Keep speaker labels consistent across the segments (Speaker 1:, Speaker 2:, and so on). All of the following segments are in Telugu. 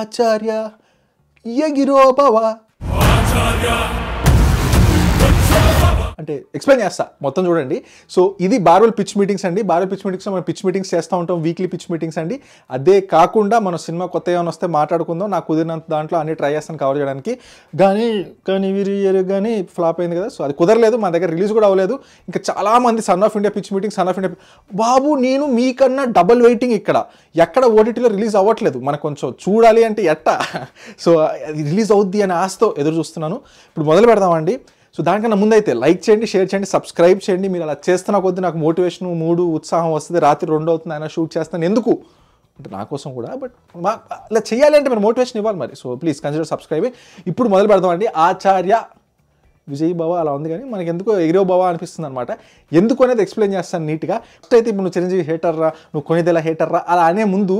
Speaker 1: ಆಚಾರ್ಯ ಯಗಿರೋ ಭವ ಆಚಾರ್ಯ అంటే ఎక్స్ప్లెయిన్ చేస్తా మొత్తం చూడండి సో ఇది బార్వల్ పిచ్ మీటింగ్స్ అండి బార్వల్ పిచ్ మీటింగ్స్లో మనం పిచ్ మీటింగ్స్ చేస్తూ ఉంటాం వీక్లీ పిచ్ మీటింగ్స్ అండి అదే కాకుండా మనం సినిమా కొత్త ఏమైనా వస్తే మాట్లాడుకుందాం నాకు కుదిరినంత దాంట్లో అన్ని ట్రై చేస్తాను కవర్ చేయడానికి కానీ కానీ వీరి కానీ ఫ్లాప్ అయింది కదా సో అది కుదరలేదు మా దగ్గర రిలీజ్ కూడా అవ్వలేదు ఇంకా చాలామంది son of India pitch meeting son of India బాబు నేను మీకన్నా డబుల్ వెయిటింగ్ ఇక్కడ ఎక్కడ ఓటీటీలో రిలీజ్ అవ్వట్లేదు మనకు కొంచెం చూడాలి అంటే ఎట్ట సో రిలీజ్ అవుద్ది అనే ఆశతో ఎదురు చూస్తున్నాను ఇప్పుడు మొదలు పెడదామండి సో దానికన్నా ముందైతే లైక్ చేయండి షేర్ చేయండి సబ్స్క్రైబ్ చేయండి మీరు అలా చేస్తున్న కొద్దీ నాకు మోటివేషన్ మూడు ఉత్సాహం వస్తుంది రాత్రి రెండు అవుతుంది ఆయన షూట్ చేస్తాను ఎందుకు అంటే నా కోసం కూడా బట్ మా అలా చేయాలి అంటే మీరు మోటివేషన్ ఇవ్వాలి మరి సో ప్లీజ్ కన్సిడర్ సబ్స్క్రైబ్ ఇప్పుడు మొదలు పెడదామండి ఆచార్య విజయ్ బావ అలా ఉంది కానీ మనకి ఎందుకో ఎగిరో బావ అనిపిస్తుంది అనమాట ఎందుకు అనేది ఎక్స్ప్లెయిన్ చేస్తాను నీట్గా ఫస్ట్ అయితే ఇప్పుడు నువ్వు చిరంజీవి హేటర్రా నువ్వు కొనేదెలా హేటర్రా అలా అనే ముందు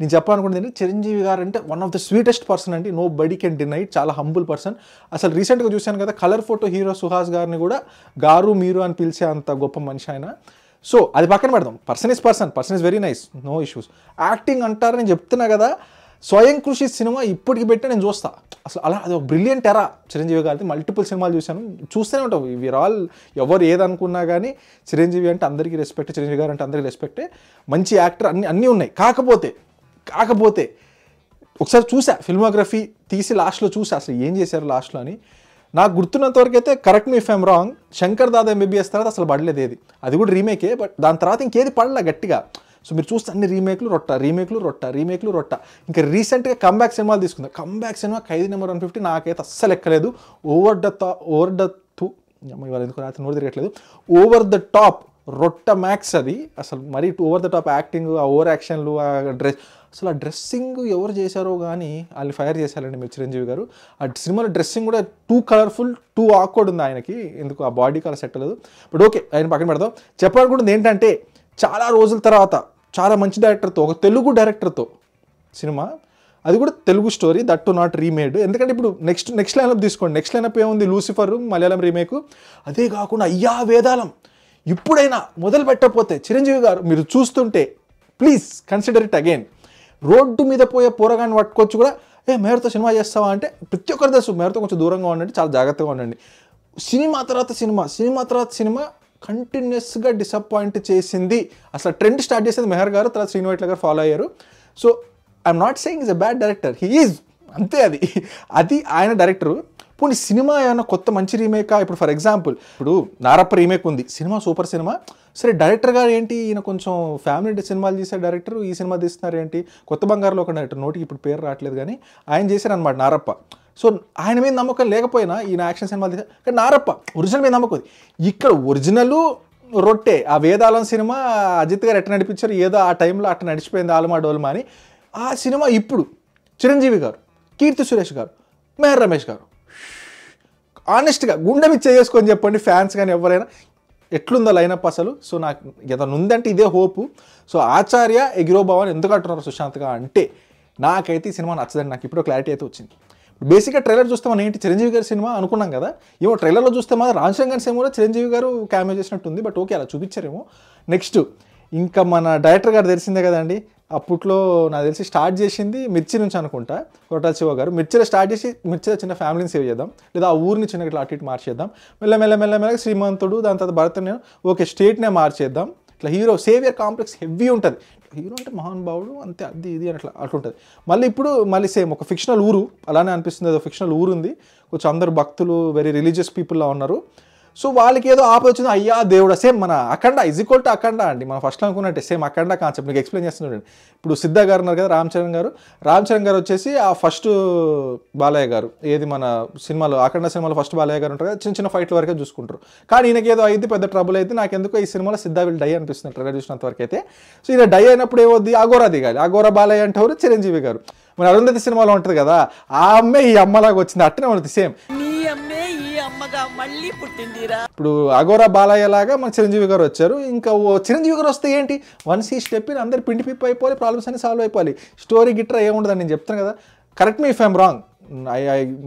Speaker 1: నేను చెప్పాలనుకుంటుంది చిరంజీవి గారు అంటే one of the sweetest person అండి నో బడీ కెన్ డినై చాలా హంబుల్ పర్సన్ అసలు రీసెంట్గా చూశాను కదా కలర్ ఫోటో హీరో సుహాస్ గారిని కూడా గారు మీరు అని పిలిచే అంత గొప్ప మనిషి ఆయన సో అది పక్కన పెడదాం person is person person is very nice no issues acting అంటారు నేను చెప్తున్నా కదా స్వయం కృషి సినిమా ఇప్పటికి పెట్టి నేను చూస్తా అసలు అలా అది ఒక బ్రిలియంట్ ఎరా చిరంజీవి గారి మల్టిపుల్ సినిమాలు చూశాను చూస్తూనే ఉంటాం వీర్ ఆల్ ఎవరు ఏదనుకున్నా కానీ చిరంజీవి అంటే అందరికీ రెస్పెక్ట్ చిరంజీవి గారు అంటే అందరికీ రెస్పెక్టే మంచి యాక్టర్ అన్ని అన్నీ ఉన్నాయి కాకపోతే కాకపోతే ఒకసారి చూసా ఫిల్మోగ్రఫీ తీసి లాస్ట్లో చూసా అసలు ఏం చేశారు లాస్ట్లో అని నాకు గుర్తున్నంత వరకు అయితే correct me if wrong Shankar Dada MBBS తర్వాత అసలు పడలేదు ఏది అది కూడా రీమేకే బట్ దాని తర్వాత ఇంకేది పడలే గట్టిగా సో మీరు చూస్తే అన్ని రీమేక్లు రొట్ట రీమేక్లు రొట్ట రీమేక్లు రొట్ట ఇంకా రీసెంట్గా కంబ్యాక్ సినిమాలు తీసుకుందాం కంబ్యాక్ సినిమా ఖైదీ నెంబర్ వన్ ఫిఫ్టీ నాకైతే అస్సలు ఎక్కలేదు over the over the to ఇవాళ ఎందుకు రాత్రి నోరు తిరగట్లేదు ఓవర్ ద టాప్ రొట్ట మ్యాక్స్ అది అసలు మరీ ఓవర్ ద టాప్ యాక్టింగ్ ఆ ఓవర్ యాక్షన్లు ఆ డ్రెస్ అసలు ఆ డ్రెస్సింగ్ ఎవరు చేశారో కానీ వాళ్ళు ఫైర్ చేశారండి మీరు చిరంజీవి గారు ఆ సినిమాలో డ్రెస్సింగ్ కూడా టూ కలర్ఫుల్ టూ ఆక్వర్డ్ ఉంది ఆయనకి ఎందుకు ఆ బాడీ కలర్ సెట్ లేదు బట్ ఓకే ఆయన పక్కన పెడదాం చెప్పాలనుకుంటుంది ఏంటంటే చాలా రోజుల తర్వాత చాలా మంచి డైరెక్టర్తో ఒక తెలుగు డైరెక్టర్తో సినిమా అది కూడా Telugu story that to not remade ఎందుకంటే ఇప్పుడు నెక్స్ట్ నెక్స్ట్ లైనప్ తీసుకోండి నెక్స్ట్ లైనప్ ఏముంది లూసిఫర్ మలయాళం రీమేక్ అదే కాకుండా అయ్యా వేదాలం ఇప్పుడైనా మొదలు పెట్టకపోతే చిరంజీవి గారు మీరు చూస్తుంటే please consider it again road మీద పోయే పోరగాన్ని పట్టుకోవచ్చు కూడా ఏ మేరతో సినిమా చేస్తావా అంటే ప్రతి ఒక్కరి దశ మేరతో కొంచెం దూరంగా ఉండండి చాలా జాగ్రత్తగా ఉండండి సినిమా తర్వాత సినిమా సినిమా తర్వాత సినిమా కంటిన్యూస్గా డిసప్పాయింట్ చేసింది అసలు ట్రెండ్ స్టార్ట్ చేసేది మెహర్ గారు తర్వాత శ్రీనివైట్ల గారు ఫాలో అయ్యారు so I'm not saying is a bad director he is అంతే అది అది ఆయన డైరెక్టరు పోనీ సినిమా ఏమైనా కొత్త మంచి రీమేకా ఇప్పుడు ఫర్ ఎగ్జాంపుల్ ఇప్పుడు నారప్ప రీమేక్ ఉంది సినిమా సూపర్ సినిమా సరే డైరెక్టర్ గారు ఏంటి ఈయన కొంచెం ఫ్యామిలీ సినిమాలు చేసే డైరెక్టర్ ఈ సినిమా తీస్తున్నారు ఏంటి కొత్త బంగారులో ఒక డైరెక్టర్ నోటికి ఇప్పుడు పేరు రావట్లేదు కానీ ఆయన చేశారనమాట నారప్ప సో ఆయన మీద నమ్మకం లేకపోయినా ఈయన యాక్షన్ సినిమాలు తీసారు కానీ నారప్ప ఒరిజినల్ మీద నమ్మకం ఇక్కడ ఒరిజినల్ రొట్టె ఆ వేదాలం సినిమా అజిత్ గారు ఎట్లా నడిపించారు ఏదో ఆ టైంలో అట్లా నడిచిపోయింది ఆలమా డోల్మా అని ఆ సినిమా ఇప్పుడు చిరంజీవి గారు కీర్తి సురేష్ గారు మెహర్ రమేష్ గారు ఆనెస్ట్గా గుండె మీద చేసుకొని చెప్పండి ఫ్యాన్స్ కానీ ఎవరైనా ఎట్లుందో లైనప్ అసలు సో నాకు ఇతను ఉందంటే ఇదే హోపు సో ఆచార్య ఎగిరో భావాన్ని ఎందుకు అంటున్నారు సుశాంత్గా అంటే నాకైతే ఈ సినిమా నచ్చదండి నాకు ఇప్పుడు క్లారిటీ అయితే వచ్చింది బేసిక్గా ట్రైలర్ చూస్తే మనం ఏంటి చిరంజీవి గారి సినిమా అనుకున్నాం కదా ఏమో ట్రైలర్లో చూస్తే మాత్రం రాజశేఖర్ గారి సినిమా కూడా చిరంజీవి గారు క్యామే చేసినట్టుంది బట్ ఓకే అలా చూపించారేమో నెక్స్ట్ ఇంకా మన డైరెక్టర్ గారు తెలిసిందే కదండి అప్పట్లో నాకు తెలిసి స్టార్ట్ చేసింది మిర్చి నుంచి అనుకుంటా కొట్టాల శివ గారు మిర్చిలో స్టార్ట్ చేసి మిర్చిలో చిన్న ఫ్యామిలీని సేవ్ చేద్దాం లేదా ఆ ఊరిని చిన్న ఇట్లా అటు ఇటు మార్చేద్దాం మెల్ల మెల్ల మెల్ల మెల్లగా శ్రీమంతుడు దాని తర్వాత భర్త నేను ఓకే స్టేట్నే మార్చేద్దాం ఇట్లా హీరో సేవియర్ కాంప్లెక్స్ హెవీ ఉంటుంది హీరో అంటే మహానుభావుడు అంతే అది ఇది అని అట్లా అట్లుంటుంది మళ్ళీ ఇప్పుడు మళ్ళీ సేమ్ ఒక ఫిక్షనల్ ఊరు అలానే అనిపిస్తుంది అదో ఫిక్షనల్ ఊరు ఉంది కొంచెం అందరు భక్తులు వెరీ రిలీజియస్ పీపుల్లా ఉన్నారు సో వాళ్ళకి ఏదో ఆపొచ్చిన అయ్యా దేవుడా సేమ్ మన Akhanda is equal to Akhanda అండి మనం ఫస్ట్ అనుకున్నట్టే సేమ్ అఖండ కాన్సెప్ట్ మీకు ఎక్స్ప్లెయిన్ చేస్తున్నాను ఇప్పుడు సిద్ధ గారు ఉన్నారు కదా రామ్ చరణ్ గారు రామ్ చరణ్ గారు వచ్చేసి ఆ ఫస్ట్ బాలయ్య గారు ఏది మన సినిమాలో అఖండ సినిమాలో ఫస్ట్ బాలయ్య గారు ఉంటారు కదా చిన్న చిన్న ఫైట్ల వరకే చూసుకుంటారు కానీ ఈయనకి ఏదో అయింది పెద్ద ట్రబుల్ అయితే నాకు ఎందుకో ఈ సినిమాలో సిద్ధ వీళ్ళు డై అనిపిస్తుంది ట్రైలర్ చూసినంత వరకు అయితే సో ఈయన డై అయినప్పుడు ఏవద్ది అఘోరా దిగాలి అఘోరా బాలయ్య అంటారు చిరంజీవి గారు మన అరుంధతి సినిమాలో ఉంటుంది కదా ఆ అమ్మే ఈ అమ్మలాగా వచ్చింది అట్టనే ఉంటుంది సేమ్ అమ్మే మళ్ళీ పుట్టిందిరా ఇప్పుడు అగోరా బాలయ్య లాగా మన చిరంజీవి గారు వచ్చారు ఇంకా ఓ చిరంజీవి గారు వస్తే ఏంటి వన్ సీ స్టెప్ అందరు పిండి పిప్పి అయిపోవాలి ప్రాబ్లమ్స్ అన్ని సాల్వ్ అయిపోవాలి స్టోరీ గిట్రా ఏముండదని నేను చెప్తాను కదా కరెక్ట్ మీ ఫైమ్ రాంగ్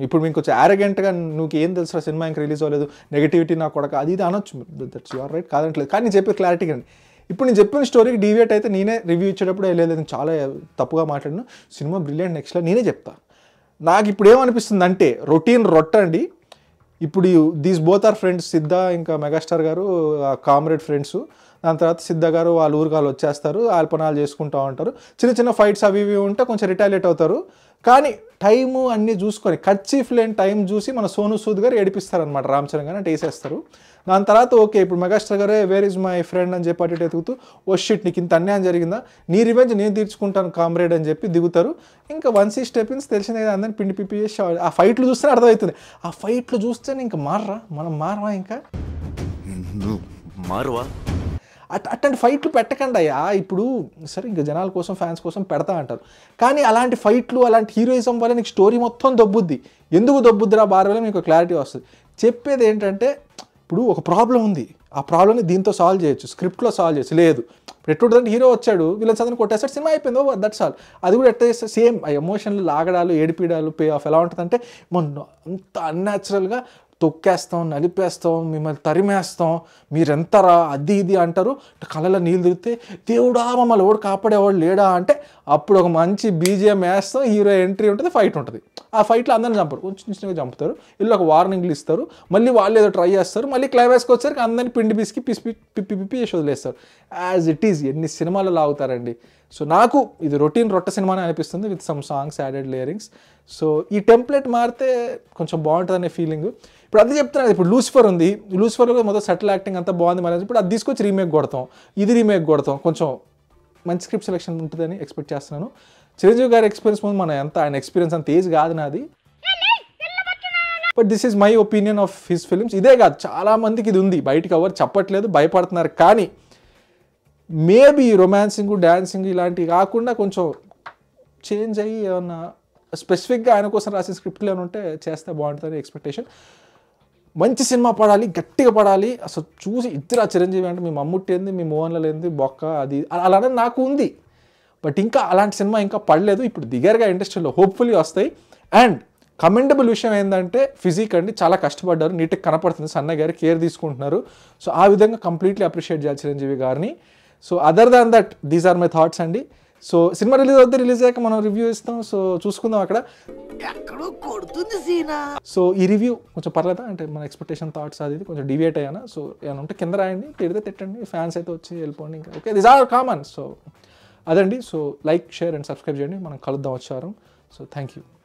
Speaker 1: ఇప్పుడు మీకు కొంచెం యారగెంట్గా నువ్వు ఏం తెలుసు సినిమా ఇంకా రిలీజ్ అవ్వలేదు నెగిటివిటీ నా కొడక అది ఇది అనొచ్చు దట్స్ యువర్ రైట్ కాదంటలేదు కానీ నేను చెప్పే క్లారిటీగా అండి ఇప్పుడు నేను చెప్పిన స్టోరీకి డివియేట్ అయితే నేనే రివ్యూ ఇచ్చేటప్పుడు వెళ్ళలేదు చాలా తప్పుగా మాట్లాడిన సినిమా బ్రిలియంట్ నెక్స్ట్లో నేనే చెప్తా నాకు ఇప్పుడు ఏమనిపిస్తుంది అంటే రొటీన్ రొట్టండి ఇప్పుడు దీస్ బోత్ ఆర్ ఫ్రెండ్స్ సిద్ధ ఇంకా మెగాస్టార్ గారు కామ్రేడ్ ఫ్రెండ్స్ దాని తర్వాత సిద్ధ గారు వాళ్ళ ఊరికి వాళ్ళు వచ్చేస్తారు ఆల్పనాలు చేసుకుంటూ ఉంటారు చిన్న చిన్న ఫైట్స్ అవి ఇవి ఉంటే కొంచెం రిటాలేట్ అవుతారు కానీ టైము అన్నీ చూసుకొని ఖర్చీఫ్ లేని టైం చూసి మన సోను సూద్ గారు ఏడిపిస్తారనమాట రామ్ చరణ్ గారు అంటే వేసేస్తారు దాని తర్వాత ఓకే ఇప్పుడు మెగాస్టర్ గారే వేర్ ఇస్ మై ఫ్రెండ్ అని చెప్పి అటు ఎదుగుతూ ఓ oh షిట్ నీకు ఇంత అన్యాయం జరిగిందా నీ రివెంజ్ నేను తీర్చుకుంటాను కామ్రేడ్ అని చెప్పి దిగుతారు ఇంకా వన్ సిక్స్ స్టెపిన్స్ తెలిసిందే కదా అందరిని పిండి పిప్పి చేసి ఆ ఫైట్లు చూస్తేనే అర్థమవుతుంది ఆ ఫైట్లు చూస్తేనే ఇంకా మారరా మనం మారవా ఇంకా మారువా అట్ అట్లాంటి ఫైట్లు పెట్టకండి అయ్యా ఇప్పుడు సరే ఇంకా జనాల కోసం ఫ్యాన్స్ కోసం పెడతా అంటారు కానీ అలాంటి ఫైట్లు అలాంటి హీరోయిజం వల్ల నీకు స్టోరీ మొత్తం దొబ్బుద్ది ఎందుకు దొబ్బుద్దిరా బార్వెల్ మీకు క్లారిటీ వస్తుంది చెప్పేది ఏంటంటే ఇప్పుడు ఒక ప్రాబ్లం ఉంది ఆ ప్రాబ్లమ్ని దీంతో సాల్వ్ చేయొచ్చు స్క్రిప్ట్లో సాల్వ్ చేయొచ్చు లేదు ఇప్పుడు హీరో వచ్చాడు వీళ్ళని చదివిన కొట్టేస్తాడు సినిమా అయిపోయింది ఓ దట్ ఆల్ అది కూడా ఎట్ట చేస్తే సేమ్ ఆ ఎమోషన్లు లాగడాలు ఏడిపీడాలు పే ఆఫ్ ఎలా ఉంటుందంటే మొన్న అంత అన్యాచురల్గా తొక్కేస్తాం నలిపేస్తాం మిమ్మల్ని తరిమేస్తాం మీరెంతరా అది ఇది అంటారు కళ్ళలో నీళ్ళు తిరిగితే దేవుడా మమ్మల్ని ఎవడు కాపాడేవాడు లేడా అంటే అప్పుడు ఒక మంచి బీజిఎం వేస్తాం హీరో ఎంట్రీ ఉంటుంది ఫైట్ ఉంటుంది ఆ ఫైట్లో అందరిని చంపరు కొంచెం చిన్నగా చంపుతారు వీళ్ళు ఒక వార్నింగ్లు ఇస్తారు మళ్ళీ వాళ్ళు ఏదో ట్రై చేస్తారు మళ్ళీ క్లైమాక్స్కి వచ్చేసరికి అందరిని పిండి పిసికి పిసి పిప్పి పిప్పి చేసి వదిలేస్తారు యాజ్ ఇట్ ఈజ్ ఎన్ని సినిమాలు లాగుతారండి సో నాకు ఇది రొటీన్ రొట్ట సినిమా అని అనిపిస్తుంది విత్ సమ్ సాంగ్స్ యాడెడ్ లేరింగ్స్ సో ఈ టెంప్లెట్ మారితే కొంచెం బాగుంటుంది అనే ఫీలింగ్ ఇప్పుడు అది చెప్తున్నాను ఇప్పుడు లూసిఫర్ ఉంది లూసిఫర్లో కూడా మొదటి సెటిల్ యాక్టింగ్ అంతా బాగుంది మరి ఇప్పుడు అది తీసుకొచ్చి రీమేక్ కొడతాం ఇది రీమేక్ కొడతాం కొంచెం మంచి స్క్రిప్ట్ సెలెక్షన్ ఉంటుందని ఎక్స్పెక్ట్ చేస్తున్నాను చిరంజీవి గారి ఎక్స్పీరియన్స్ ముందు మన ఎంత ఆయన ఎక్స్పీరియన్స్ అంత ఏజ్ కాదు నాది but this is my opinion of his films ఇదే కాదు చాలామందికి ఇది ఉంది బయటకు ఎవరు చెప్పట్లేదు భయపడుతున్నారు కానీ మేబీ రొమాన్సింగ్ డ్యాన్సింగ్ ఇలాంటివి కాకుండా కొంచెం చేంజ్ అయ్యి ఏమన్నా స్పెసిఫిక్గా ఆయన కోసం రాసిన స్క్రిప్ట్లు ఏమైనా ఉంటే చేస్తే బాగుంటుందని ఎక్స్పెక్టేషన్ మంచి సినిమా పడాలి గట్టిగా పడాలి అసలు చూసి ఇద్దరు చిరంజీవి అంటే మీ మమ్ముట్టి ఏంది మీ మోహన్ల ఏంది బొక్క అది అలానే నాకు ఉంది బట్ ఇంకా అలాంటి సినిమా ఇంకా పడలేదు ఇప్పుడు దిగరగా ఇండస్ట్రీలో హోప్ఫుల్లీ వస్తాయి అండ్ కమెండబుల్ విషయం ఏంటంటే ఫిజిక్ అండి చాలా కష్టపడ్డారు నీట్గా కనపడుతుంది సన్నయ్య గారు కేర్ తీసుకుంటున్నారు సో ఆ విధంగా కంప్లీట్లీ అప్రిషియేట్ చేయాలి చిరంజీవి గారిని so other than that these are my thoughts అండి సో సినిమా రిలీజ్ అవుతుంది రిలీజ్ అయ్యాక మనం రివ్యూ ఇస్తాం సో చూసుకుందాం అక్కడ ఎక్కడో సో ఈ రివ్యూ కొంచెం పర్లేదా అంటే మన ఎక్స్పెక్టేషన్ థాట్స్ అది కొంచెం డివియేట్ అయ్యానా సో ఏమైనా ఉంటే కింద రాయండి తిడితే తిట్టండి ఫ్యాన్స్ అయితే వచ్చి వెళ్ళిపోండి ఇంకా okay this are common so అదండి so like share and subscribe చేయండి మనం కలుద్దాం వచ్చారం సో థ్యాంక్ యూ